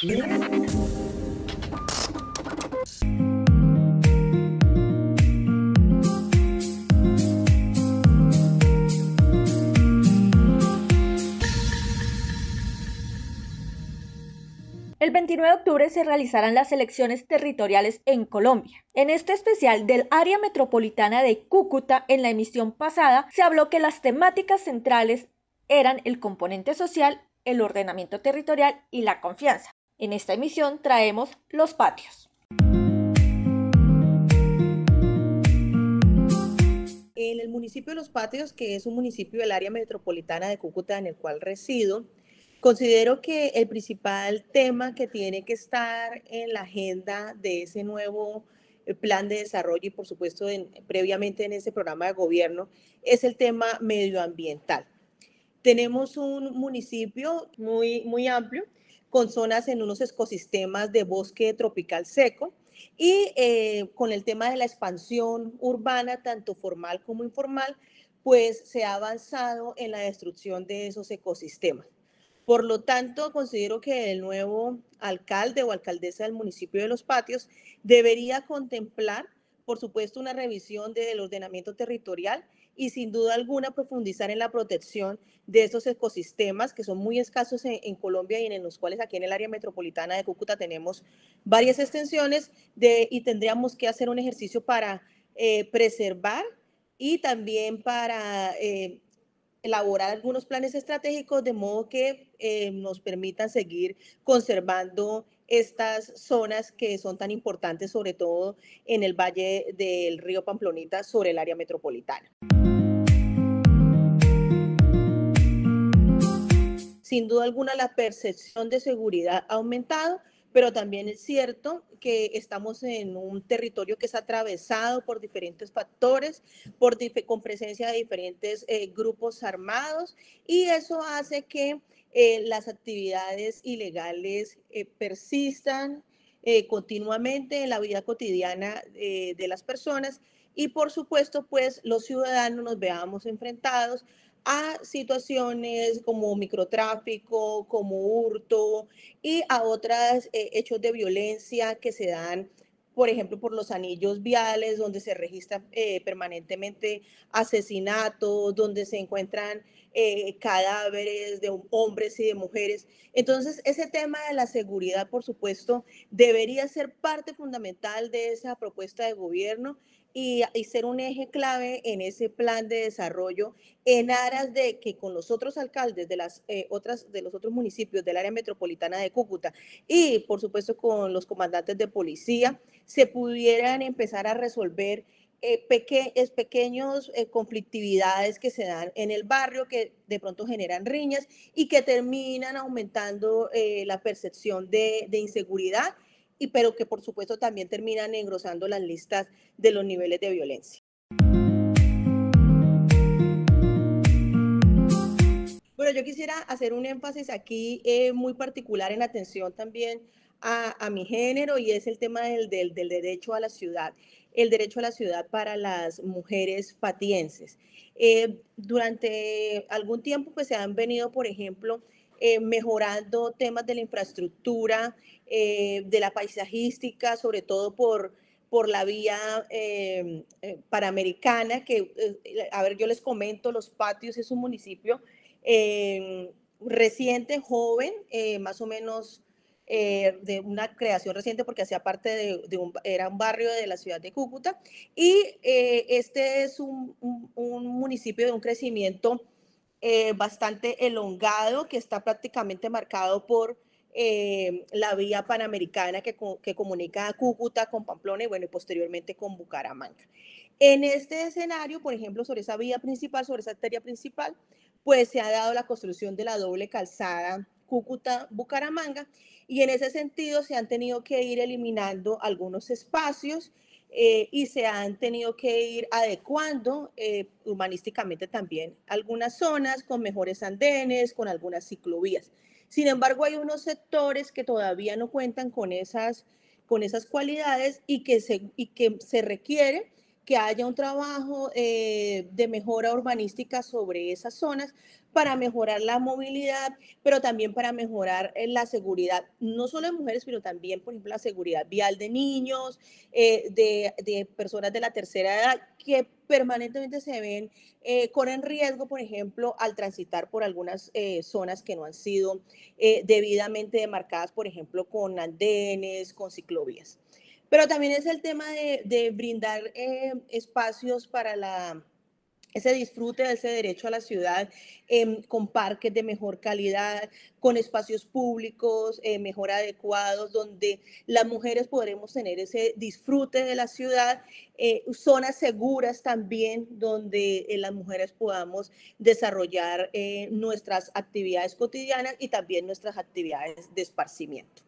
El 29 de octubre se realizarán las elecciones territoriales en Colombia. En este especial del área metropolitana de Cúcuta, en la emisión pasada, se habló que las temáticas centrales eran el componente social, el ordenamiento territorial y la confianza. En esta emisión traemos los patios. En el municipio de Los Patios, que es un municipio del área metropolitana de Cúcuta en el cual resido, considero que el principal tema que tiene que estar en la agenda de ese nuevo eh, plan de desarrollo y por supuesto previamente en ese programa de gobierno es el tema medioambiental. Tenemos un municipio muy, muy amplio con zonas en unos ecosistemas de bosque tropical seco y eh, con el tema de la expansión urbana, tanto formal como informal, pues se ha avanzado en la destrucción de esos ecosistemas. Por lo tanto, considero que el nuevo alcalde o alcaldesa del municipio de Los Patios debería contemplar, por supuesto, una revisión del ordenamiento territorial y sin duda alguna profundizar en la protección de estos ecosistemas que son muy escasos en, Colombia y en, los cuales aquí en el área metropolitana de Cúcuta tenemos varias extensiones de, y tendríamos que hacer un ejercicio para eh, preservar y también para eh, elaborar algunos planes estratégicos de modo que eh, nos permitan seguir conservando estas zonas que son tan importantes, sobre todo en el valle del río Pamplonita, sobre el área metropolitana. Sin duda alguna, la percepción de seguridad ha aumentado pero también es cierto que estamos en un territorio que es atravesado por diferentes factores, con presencia de diferentes eh, grupos armados y eso hace que eh, las actividades ilegales eh, persistan continuamente en la vida cotidiana de las personas y por supuesto pues los ciudadanos nos veamos enfrentados a situaciones como microtráfico, como hurto y a otros eh, hechos de violencia que se dan por ejemplo, por los anillos viales, donde se registran eh, permanentemente asesinatos, donde se encuentran eh, cadáveres de hombres y de mujeres. Entonces, ese tema de la seguridad, por supuesto, debería ser parte fundamental de esa propuesta de gobierno y, ser un eje clave en ese plan de desarrollo en aras de que con los otros alcaldes de las eh, otras de los otros municipios del área metropolitana de Cúcuta y por supuesto con los comandantes de policía se pudieran empezar a resolver eh, pequeños eh, conflictividades que se dan en el barrio que de pronto generan riñas y que terminan aumentando eh, la percepción de, inseguridad, y, pero que por supuesto también terminan engrosando las listas de los niveles de violencia. Bueno, yo quisiera hacer un énfasis aquí muy particular en atención también a, mi género y es el tema del, del, derecho a la ciudad el derecho a la ciudad para las mujeres patienses. Eh, durante algún tiempo pues, se han venido, por ejemplo, eh, mejorando temas de la infraestructura, eh, de la paisajística, sobre todo por, por la vía panamericana, que, a ver, yo les comento, Los Patios es un municipio reciente, joven, más o menos eh, de una creación reciente porque hacía parte de, un, era un barrio de la ciudad de Cúcuta. Y eh, este es un, municipio de un crecimiento eh, bastante elongado que está prácticamente marcado por la vía panamericana que, que, comunica a Cúcuta con Pamplona y bueno, y posteriormente con Bucaramanga. En este escenario, por ejemplo, sobre esa vía principal, sobre esa arteria principal, pues se ha dado la construcción de la doble calzada Cúcuta, Bucaramanga, y en ese sentido se han tenido que ir eliminando algunos espacios eh, y se han tenido que ir adecuando eh, humanísticamente también algunas zonas con mejores andenes, con algunas ciclovías. Sin embargo, hay unos sectores que todavía no cuentan con esas, con esas cualidades y que se, y que se requiere que haya un trabajo eh, de mejora urbanística sobre esas zonas para mejorar la movilidad, pero también para mejorar eh, la seguridad, no solo de mujeres, pero también, por ejemplo, la seguridad vial de niños, eh, de, de, personas de la tercera edad que permanentemente se ven con en riesgo, por ejemplo, al transitar por algunas zonas que no han sido debidamente demarcadas, por ejemplo, con andenes, con ciclovías. Pero también es el tema de, brindar eh, espacios para la, ese disfrute ese derecho a la ciudad em, con parques de mejor calidad, con espacios públicos eh, mejor adecuados, donde las mujeres podremos tener ese disfrute de la ciudad, eh, zonas seguras también, donde las mujeres podamos desarrollar nuestras actividades cotidianas y también nuestras actividades de esparcimiento.